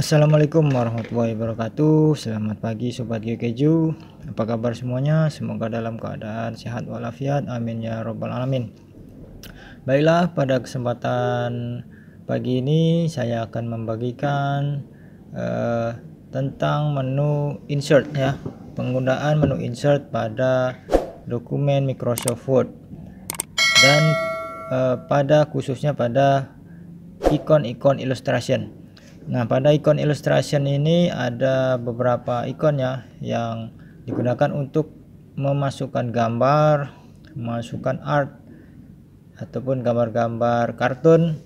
Assalamualaikum warahmatullahi wabarakatuh Selamat pagi Sobat Keju Apa kabar semuanya? Semoga dalam keadaan sehat walafiat Amin ya robbal alamin Baiklah pada kesempatan pagi ini Saya akan membagikan uh, Tentang menu insert ya Penggunaan menu insert pada dokumen Microsoft Word Dan uh, pada khususnya pada ikon-ikon illustration Nah, pada ikon illustration ini ada beberapa ikon ya yang digunakan untuk memasukkan gambar, memasukkan art ataupun gambar-gambar kartun,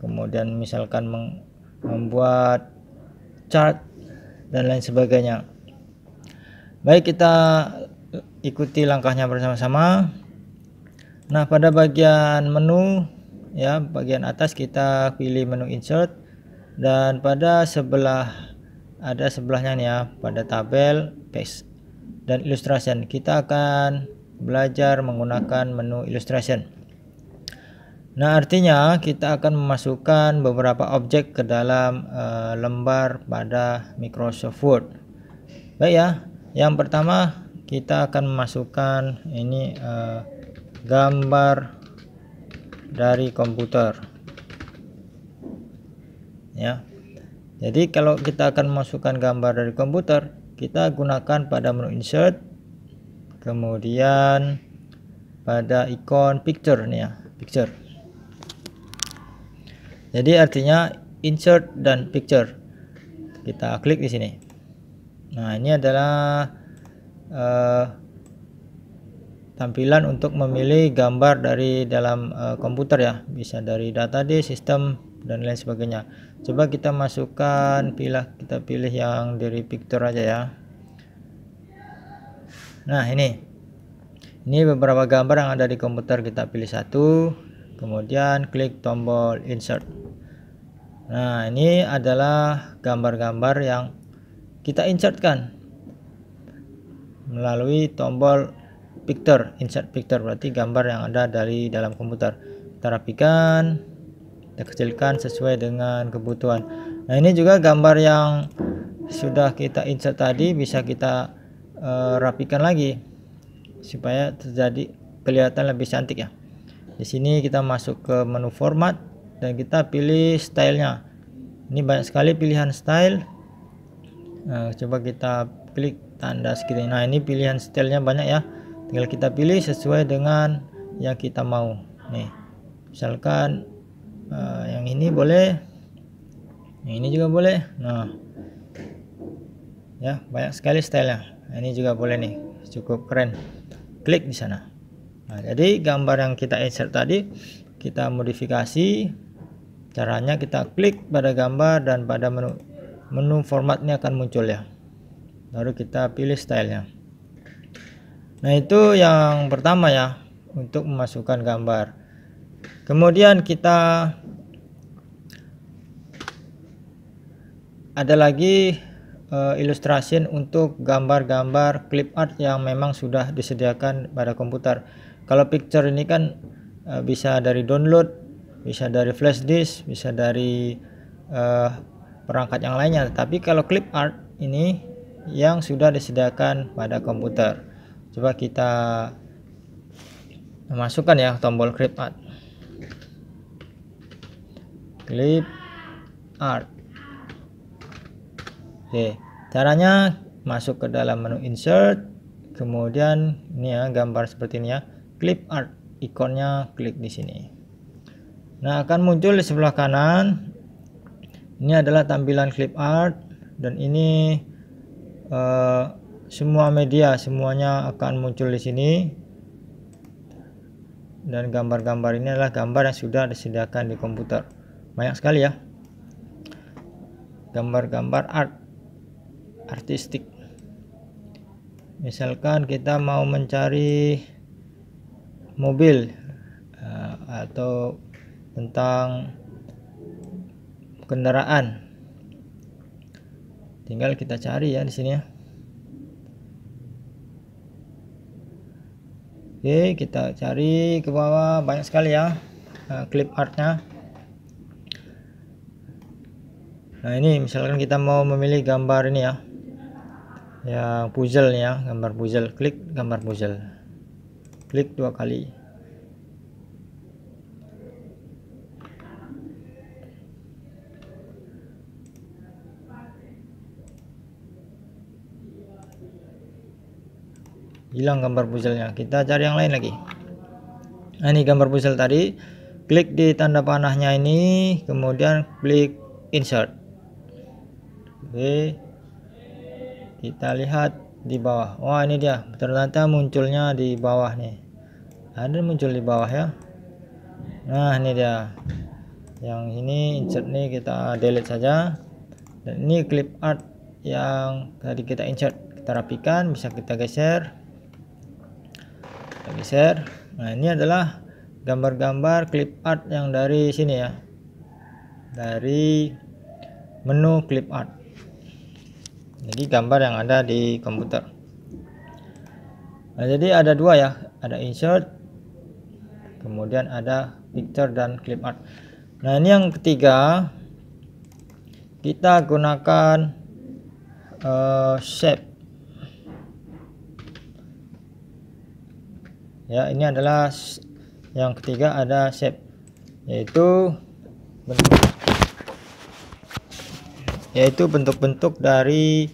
kemudian misalkan membuat chart dan lain sebagainya. Baik, kita ikuti langkahnya bersama-sama. Nah, pada bagian menu ya, bagian atas kita pilih menu insert dan pada sebelah ada sebelahnya nih ya pada tabel paste dan illustration kita akan belajar menggunakan menu illustration nah artinya kita akan memasukkan beberapa objek ke dalam e, lembar pada Microsoft Word baik ya yang pertama kita akan memasukkan ini e, gambar dari komputer ya jadi kalau kita akan masukkan gambar dari komputer kita gunakan pada menu insert kemudian pada ikon picture nih ya picture jadi artinya insert dan picture kita klik di sini nah ini adalah uh, tampilan untuk memilih gambar dari dalam uh, komputer ya bisa dari data di sistem dan lain sebagainya coba kita masukkan pilih kita pilih yang dari picture aja ya nah ini ini beberapa gambar yang ada di komputer kita pilih satu kemudian klik tombol insert nah ini adalah gambar-gambar yang kita insertkan melalui tombol picture insert picture berarti gambar yang ada dari dalam komputer kita rapikan kita kecilkan sesuai dengan kebutuhan nah ini juga gambar yang sudah kita insert tadi bisa kita uh, rapikan lagi supaya terjadi kelihatan lebih cantik ya di sini kita masuk ke menu format dan kita pilih stylenya ini banyak sekali pilihan style nah, coba kita klik tanda sekitar nah ini pilihan stylenya banyak ya tinggal kita pilih sesuai dengan yang kita mau nih misalkan Nah, yang ini boleh yang ini juga boleh nah ya banyak sekali style stylenya nah, ini juga boleh nih cukup keren klik di sana nah, jadi gambar yang kita insert tadi kita modifikasi caranya kita klik pada gambar dan pada menu menu formatnya akan muncul ya Baru kita pilih stylenya nah itu yang pertama ya untuk memasukkan gambar kemudian kita ada lagi uh, eh, ilustrasi untuk gambar-gambar clip art yang memang sudah disediakan pada komputer kalau picture ini kan uh, bisa dari download bisa dari flash disk bisa dari uh, perangkat yang lainnya tapi kalau clip art ini yang sudah disediakan pada komputer coba kita masukkan ya tombol clip art clip art oke caranya masuk ke dalam menu insert kemudian ini ya gambar seperti ini ya clip art ikonnya klik di sini nah akan muncul di sebelah kanan ini adalah tampilan clip art dan ini uh, semua media semuanya akan muncul di sini dan gambar-gambar ini adalah gambar yang sudah disediakan di komputer banyak sekali ya gambar-gambar art artistik misalkan kita mau mencari mobil eh, atau tentang kendaraan tinggal kita cari ya di sini ya Oke kita cari ke bawah banyak sekali ya klip eh, artnya nah ini misalkan kita mau memilih gambar ini ya yang puzzle ya gambar puzzle klik gambar puzzle klik dua kali hilang gambar puzzle nya, kita cari yang lain lagi nah ini gambar puzzle tadi klik di tanda panahnya ini kemudian klik insert Oke. Eh, kita lihat di bawah. Wah, oh, ini dia. Ternyata munculnya di bawah nih. Ada muncul di bawah ya. Nah, ini dia. Yang ini insert nih kita delete saja. Dan ini clip art yang tadi kita insert, kita rapikan, bisa kita geser. Kita geser. Nah, ini adalah gambar-gambar clip art yang dari sini ya. Dari menu clip art jadi gambar yang ada di komputer nah, jadi ada dua ya ada insert kemudian ada picture dan clip art nah ini yang ketiga kita gunakan uh, shape ya ini adalah yang ketiga ada shape yaitu bentuk yaitu bentuk-bentuk dari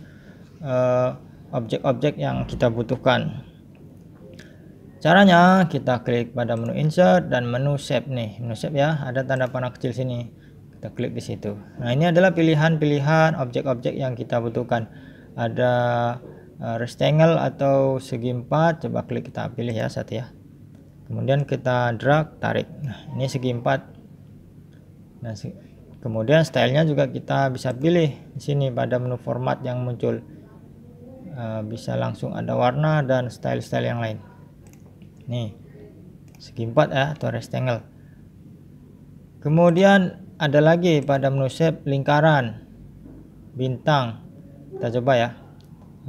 eh, objek-objek uh, yang kita butuhkan caranya kita klik pada menu insert dan menu shape nih menu shape ya ada tanda panah kecil sini kita klik di situ nah ini adalah pilihan-pilihan objek-objek yang kita butuhkan ada uh, rectangle atau segi empat coba klik kita pilih ya satu ya kemudian kita drag tarik nah ini segi empat nah, kemudian stylenya juga kita bisa pilih di sini pada menu format yang muncul eh, bisa langsung ada warna dan style-style yang lain nih segi empat ya atau rectangle kemudian ada lagi pada menu shape lingkaran bintang kita coba ya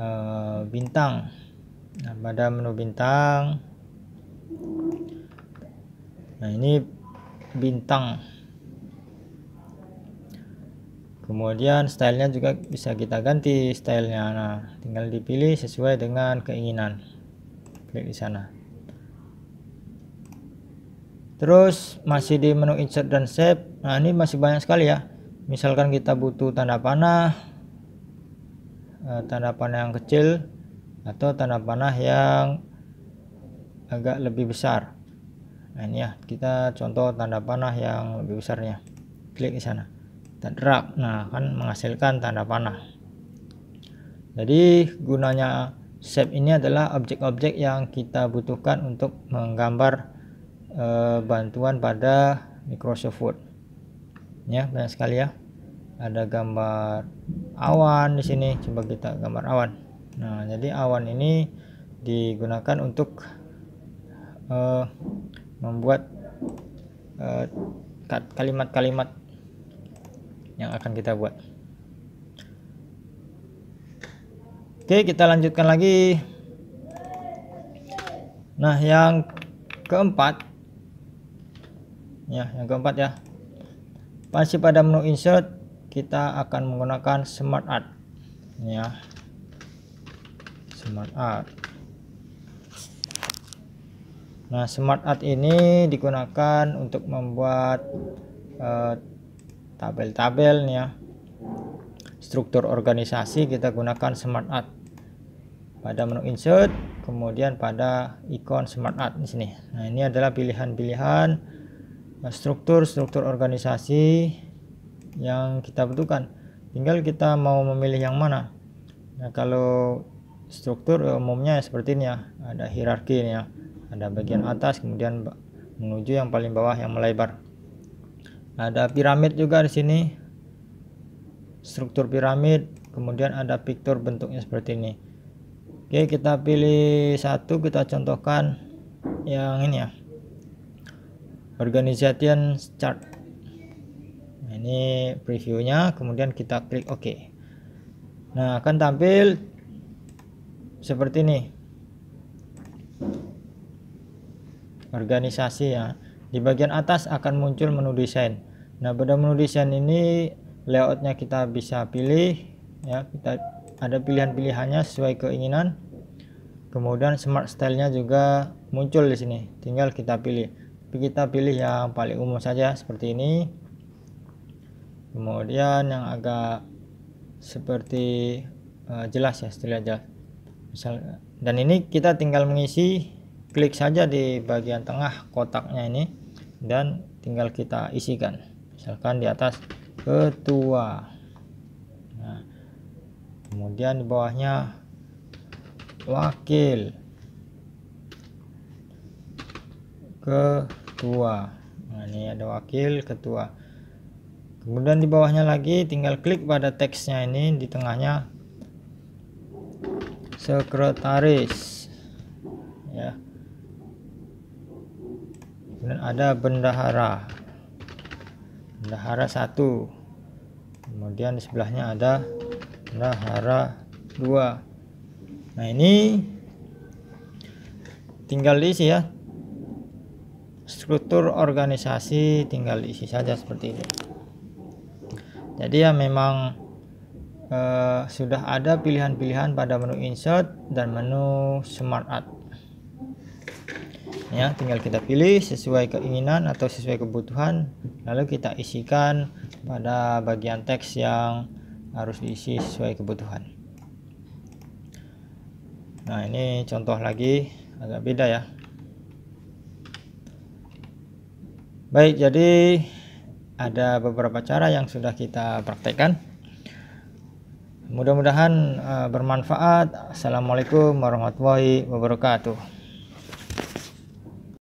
eh, bintang nah, pada menu bintang nah ini bintang kemudian stylenya juga bisa kita ganti stylenya nah tinggal dipilih sesuai dengan keinginan klik di sana terus masih di menu insert dan save nah ini masih banyak sekali ya misalkan kita butuh tanda panah eh, tanda panah yang kecil atau tanda panah yang agak lebih besar nah ini ya kita contoh tanda panah yang lebih besarnya klik di sana drag nah kan menghasilkan tanda panah jadi gunanya shape ini adalah objek-objek yang kita butuhkan untuk menggambar e, bantuan pada Microsoft Word ya banyak sekali ya ada gambar awan di sini coba kita gambar awan nah jadi awan ini digunakan untuk e, membuat eh, kalimat-kalimat yang akan kita buat oke kita lanjutkan lagi nah yang keempat ya yang keempat ya masih pada menu insert kita akan menggunakan smart art ya smart art nah smart art ini digunakan untuk membuat uh, tabel-tabelnya struktur organisasi kita gunakan smart art pada menu insert kemudian pada ikon smart art di sini nah ini adalah pilihan-pilihan eh, struktur-struktur organisasi yang kita butuhkan tinggal kita mau memilih yang mana nah kalau struktur umumnya seperti ini ya ada hierarki ini ya ada bagian atas kemudian menuju yang paling bawah yang melebar ada piramid juga di sini struktur piramid kemudian ada picture bentuknya seperti ini oke kita pilih satu kita contohkan yang ini ya organization chart nah, ini previewnya kemudian kita klik OK nah akan tampil seperti ini organisasi ya di bagian atas akan muncul menu desain. Nah, pada menu desain ini layoutnya kita bisa pilih ya, kita ada pilihan-pilihannya sesuai keinginan. Kemudian smart style-nya juga muncul di sini. Tinggal kita pilih. Tapi kita pilih yang paling umum saja seperti ini. Kemudian yang agak seperti uh, jelas ya, setelah jelas. Misal dan ini kita tinggal mengisi klik saja di bagian tengah kotaknya ini dan tinggal kita isikan misalkan di atas ketua nah, kemudian di bawahnya wakil ketua nah, ini ada wakil ketua kemudian di bawahnya lagi tinggal klik pada teksnya ini di tengahnya sekretaris kemudian ada bendahara bendahara satu kemudian di sebelahnya ada bendahara dua nah ini tinggal diisi ya struktur organisasi tinggal diisi saja seperti ini jadi ya memang eh, sudah ada pilihan-pilihan pada menu insert dan menu smart art ya tinggal kita pilih sesuai keinginan atau sesuai kebutuhan lalu kita isikan pada bagian teks yang harus diisi sesuai kebutuhan nah ini contoh lagi agak beda ya baik jadi ada beberapa cara yang sudah kita praktekkan mudah-mudahan uh, bermanfaat assalamualaikum warahmatullahi wabarakatuh